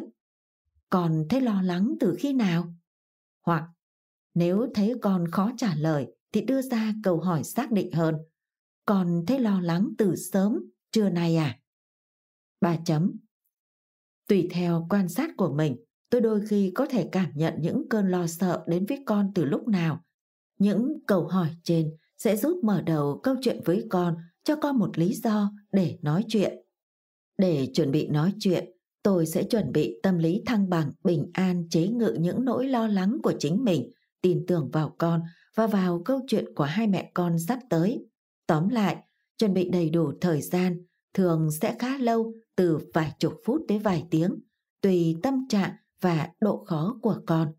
con thấy lo lắng từ khi nào hoặc nếu thấy con khó trả lời thì đưa ra câu hỏi xác định hơn con thấy lo lắng từ sớm trưa nay à ba chấm tùy theo quan sát của mình tôi đôi khi có thể cảm nhận những cơn lo sợ đến với con từ lúc nào những câu hỏi trên sẽ giúp mở đầu câu chuyện với con cho con một lý do để nói chuyện để chuẩn bị nói chuyện tôi sẽ chuẩn bị tâm lý thăng bằng bình an chế ngự những nỗi lo lắng của chính mình tin tưởng vào con và vào câu chuyện của hai mẹ con sắp tới tóm lại chuẩn bị đầy đủ thời gian thường sẽ khá lâu từ vài chục phút tới vài tiếng tùy tâm trạng và độ khó của con,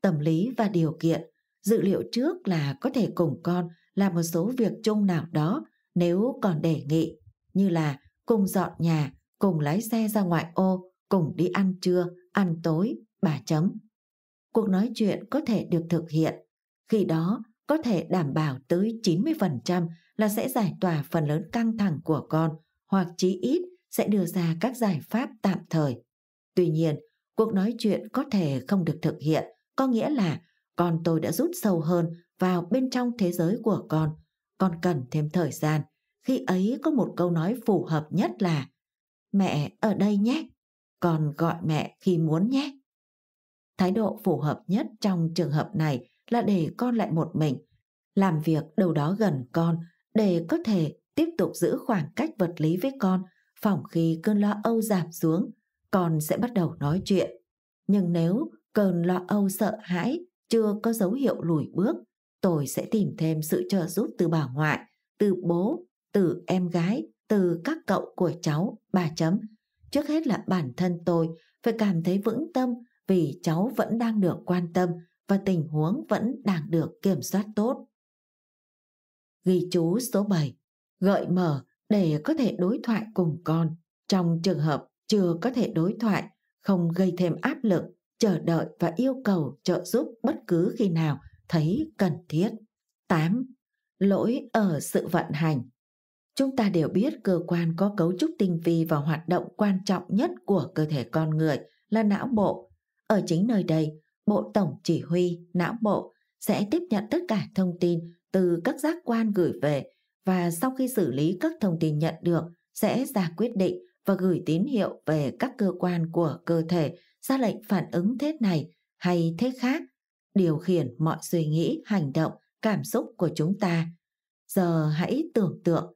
tâm lý và điều kiện, dự liệu trước là có thể cùng con làm một số việc chung nào đó nếu còn đề nghị, như là cùng dọn nhà, cùng lái xe ra ngoại ô, cùng đi ăn trưa, ăn tối, bà chấm. Cuộc nói chuyện có thể được thực hiện, khi đó có thể đảm bảo tới 90% là sẽ giải tỏa phần lớn căng thẳng của con hoặc chí ít sẽ đưa ra các giải pháp tạm thời. Tuy nhiên, cuộc nói chuyện có thể không được thực hiện có nghĩa là con tôi đã rút sâu hơn vào bên trong thế giới của con con cần thêm thời gian khi ấy có một câu nói phù hợp nhất là mẹ ở đây nhé con gọi mẹ khi muốn nhé thái độ phù hợp nhất trong trường hợp này là để con lại một mình làm việc đâu đó gần con để có thể tiếp tục giữ khoảng cách vật lý với con phòng khi cơn lo âu giảm xuống con sẽ bắt đầu nói chuyện. Nhưng nếu cơn lo âu sợ hãi chưa có dấu hiệu lùi bước, tôi sẽ tìm thêm sự trợ giúp từ bà ngoại, từ bố, từ em gái, từ các cậu của cháu, bà chấm. Trước hết là bản thân tôi phải cảm thấy vững tâm vì cháu vẫn đang được quan tâm và tình huống vẫn đang được kiểm soát tốt. Ghi chú số 7 Gợi mở để có thể đối thoại cùng con trong trường hợp chưa có thể đối thoại không gây thêm áp lực chờ đợi và yêu cầu trợ giúp bất cứ khi nào thấy cần thiết 8. Lỗi ở sự vận hành Chúng ta đều biết cơ quan có cấu trúc tinh vi và hoạt động quan trọng nhất của cơ thể con người là não bộ. Ở chính nơi đây, bộ tổng chỉ huy não bộ sẽ tiếp nhận tất cả thông tin từ các giác quan gửi về và sau khi xử lý các thông tin nhận được sẽ ra quyết định và gửi tín hiệu về các cơ quan của cơ thể ra lệnh phản ứng thế này hay thế khác, điều khiển mọi suy nghĩ, hành động, cảm xúc của chúng ta. Giờ hãy tưởng tượng,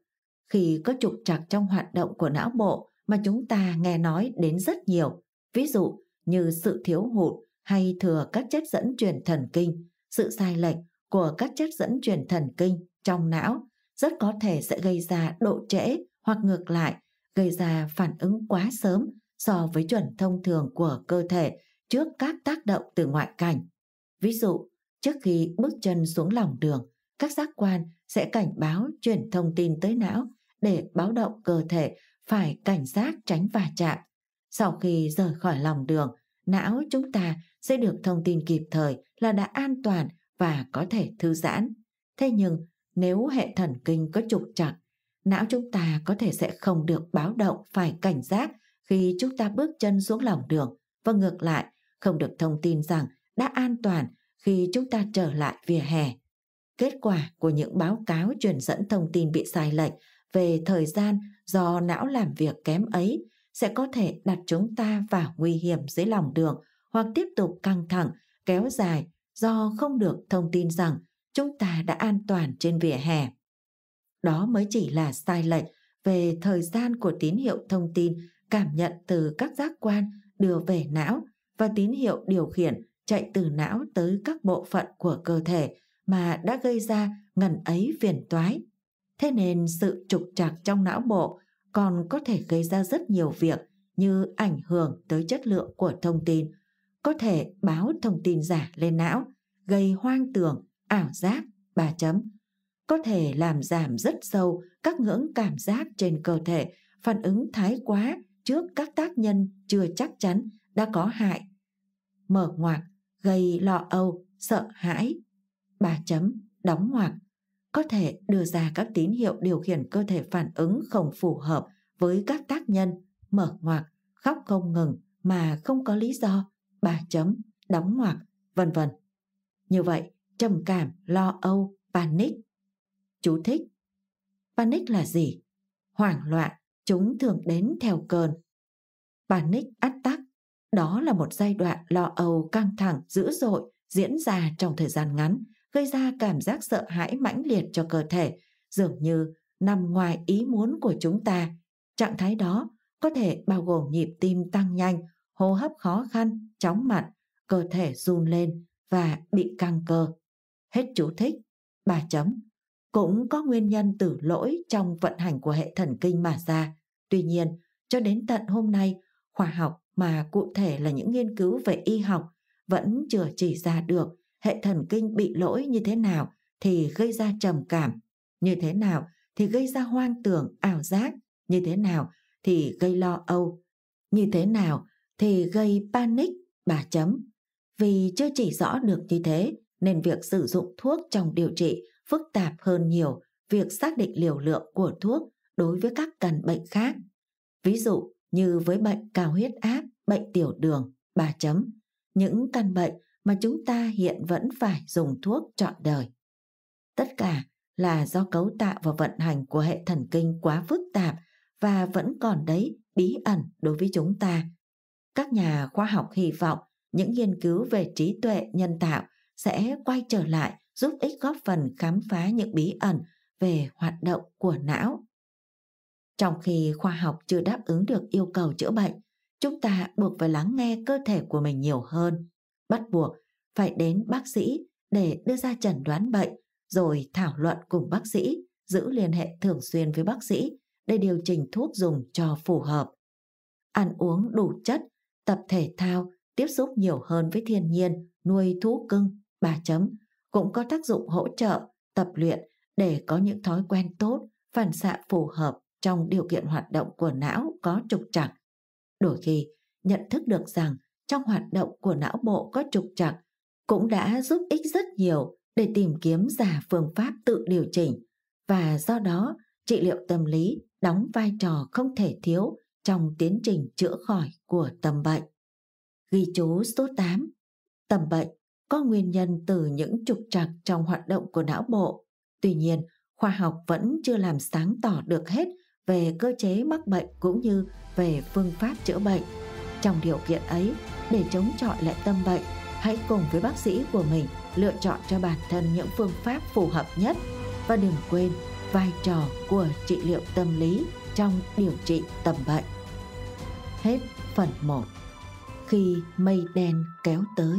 khi có trục trặc trong hoạt động của não bộ mà chúng ta nghe nói đến rất nhiều, ví dụ như sự thiếu hụt hay thừa các chất dẫn truyền thần kinh, sự sai lệch của các chất dẫn truyền thần kinh trong não rất có thể sẽ gây ra độ trễ hoặc ngược lại gây ra phản ứng quá sớm so với chuẩn thông thường của cơ thể trước các tác động từ ngoại cảnh. Ví dụ, trước khi bước chân xuống lòng đường, các giác quan sẽ cảnh báo chuyển thông tin tới não để báo động cơ thể phải cảnh giác tránh va chạm. Sau khi rời khỏi lòng đường, não chúng ta sẽ được thông tin kịp thời là đã an toàn và có thể thư giãn. Thế nhưng, nếu hệ thần kinh có trục trặc não chúng ta có thể sẽ không được báo động phải cảnh giác khi chúng ta bước chân xuống lòng đường và ngược lại không được thông tin rằng đã an toàn khi chúng ta trở lại vỉa hè. Kết quả của những báo cáo truyền dẫn thông tin bị sai lệch về thời gian do não làm việc kém ấy sẽ có thể đặt chúng ta vào nguy hiểm dưới lòng đường hoặc tiếp tục căng thẳng, kéo dài do không được thông tin rằng chúng ta đã an toàn trên vỉa hè. Đó mới chỉ là sai lệch về thời gian của tín hiệu thông tin cảm nhận từ các giác quan đưa về não và tín hiệu điều khiển chạy từ não tới các bộ phận của cơ thể mà đã gây ra ngần ấy phiền toái. Thế nên sự trục trặc trong não bộ còn có thể gây ra rất nhiều việc như ảnh hưởng tới chất lượng của thông tin, có thể báo thông tin giả lên não, gây hoang tưởng, ảo giác, bà chấm, có thể làm giảm rất sâu các ngưỡng cảm giác trên cơ thể, phản ứng thái quá trước các tác nhân chưa chắc chắn đã có hại. Mở ngoặc, gây lo âu, sợ hãi. Bà chấm, đóng ngoặc, có thể đưa ra các tín hiệu điều khiển cơ thể phản ứng không phù hợp với các tác nhân, mở ngoặc, khóc không ngừng mà không có lý do, bà chấm, đóng ngoặc, vân vân. Như vậy, trầm cảm, lo âu, panic Chú thích. Panic là gì? Hoảng loạn, chúng thường đến theo cơn. Panic attack, đó là một giai đoạn lo âu căng thẳng dữ dội diễn ra trong thời gian ngắn, gây ra cảm giác sợ hãi mãnh liệt cho cơ thể, dường như nằm ngoài ý muốn của chúng ta. Trạng thái đó có thể bao gồm nhịp tim tăng nhanh, hô hấp khó khăn, chóng mặt, cơ thể run lên và bị căng cơ. Hết chú thích. Bà chấm cũng có nguyên nhân từ lỗi trong vận hành của hệ thần kinh mà ra. Tuy nhiên, cho đến tận hôm nay, khoa học mà cụ thể là những nghiên cứu về y học vẫn chưa chỉ ra được hệ thần kinh bị lỗi như thế nào thì gây ra trầm cảm, như thế nào thì gây ra hoang tưởng, ảo giác, như thế nào thì gây lo âu, như thế nào thì gây panic, bà chấm. Vì chưa chỉ rõ được như thế nên việc sử dụng thuốc trong điều trị phức tạp hơn nhiều việc xác định liều lượng của thuốc đối với các căn bệnh khác. Ví dụ như với bệnh cao huyết áp, bệnh tiểu đường, bà chấm, những căn bệnh mà chúng ta hiện vẫn phải dùng thuốc trọn đời. Tất cả là do cấu tạo và vận hành của hệ thần kinh quá phức tạp và vẫn còn đấy bí ẩn đối với chúng ta. Các nhà khoa học hy vọng những nghiên cứu về trí tuệ nhân tạo sẽ quay trở lại giúp ích góp phần khám phá những bí ẩn về hoạt động của não. Trong khi khoa học chưa đáp ứng được yêu cầu chữa bệnh, chúng ta buộc phải lắng nghe cơ thể của mình nhiều hơn, bắt buộc phải đến bác sĩ để đưa ra chẩn đoán bệnh, rồi thảo luận cùng bác sĩ, giữ liên hệ thường xuyên với bác sĩ để điều chỉnh thuốc dùng cho phù hợp. Ăn uống đủ chất, tập thể thao, tiếp xúc nhiều hơn với thiên nhiên, nuôi thú cưng, bà chấm cũng có tác dụng hỗ trợ, tập luyện để có những thói quen tốt, phản xạ phù hợp trong điều kiện hoạt động của não có trục trặc. Đôi khi, nhận thức được rằng trong hoạt động của não bộ có trục trặc cũng đã giúp ích rất nhiều để tìm kiếm ra phương pháp tự điều chỉnh và do đó trị liệu tâm lý đóng vai trò không thể thiếu trong tiến trình chữa khỏi của tâm bệnh. Ghi chú số 8 tâm bệnh có nguyên nhân từ những trục trặc trong hoạt động của não bộ. Tuy nhiên, khoa học vẫn chưa làm sáng tỏ được hết về cơ chế mắc bệnh cũng như về phương pháp chữa bệnh. Trong điều kiện ấy, để chống chọi lại tâm bệnh, hãy cùng với bác sĩ của mình lựa chọn cho bản thân những phương pháp phù hợp nhất và đừng quên vai trò của trị liệu tâm lý trong điều trị tâm bệnh. Hết phần 1. Khi mây đen kéo tới